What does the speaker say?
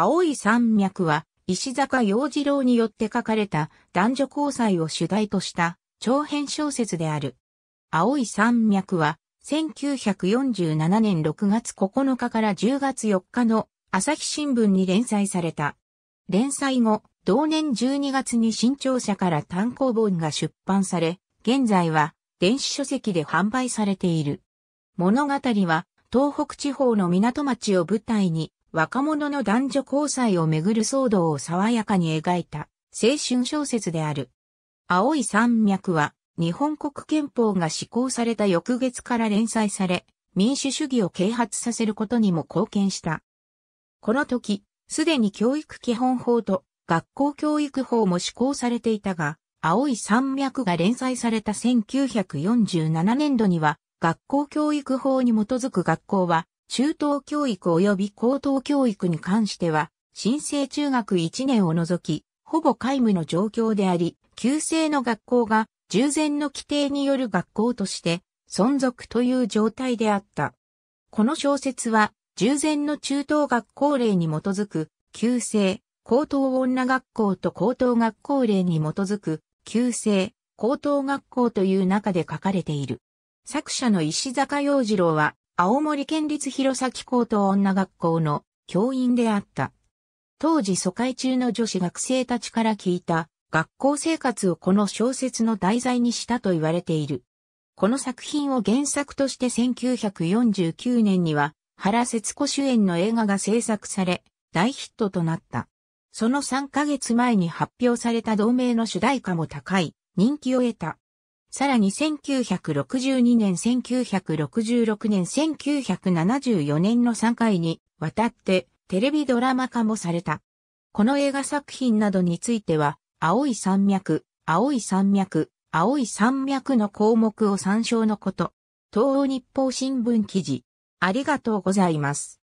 青い山脈は、石坂洋次郎によって書かれた男女交際を主題とした長編小説である。青い山脈は、1947年6月9日から10月4日の朝日新聞に連載された。連載後、同年12月に新潮社から単行本が出版され、現在は電子書籍で販売されている。物語は東北地方の港町を舞台に若者の男女交際をめぐる騒動を爽やかに描いた青春小説である。青い山脈は日本国憲法が施行された翌月から連載され、民主主義を啓発させることにも貢献した。この時、すでに教育基本法と学校教育法も施行されていたが、青い山脈が連載された1947年度には、学校教育法に基づく学校は中等教育及び高等教育に関しては、新生中学1年を除き、ほぼ皆無の状況であり、旧制の学校が従前の規定による学校として存続という状態であった。この小説は、従前の中等学校令に基づく、旧制、高等女学校と高等学校令に基づく、旧制、高等学校という中で書かれている。作者の石坂洋次郎は、青森県立弘前高等女学校の教員であった。当時疎開中の女子学生たちから聞いた学校生活をこの小説の題材にしたと言われている。この作品を原作として1949年には原節子主演の映画が制作され大ヒットとなった。その3ヶ月前に発表された同名の主題歌も高い人気を得た。さらに1962年、1966年、1974年の3回にわたってテレビドラマ化もされた。この映画作品などについては、青い山脈、青い山脈、青い山脈の項目を参照のこと。東欧日報新聞記事。ありがとうございます。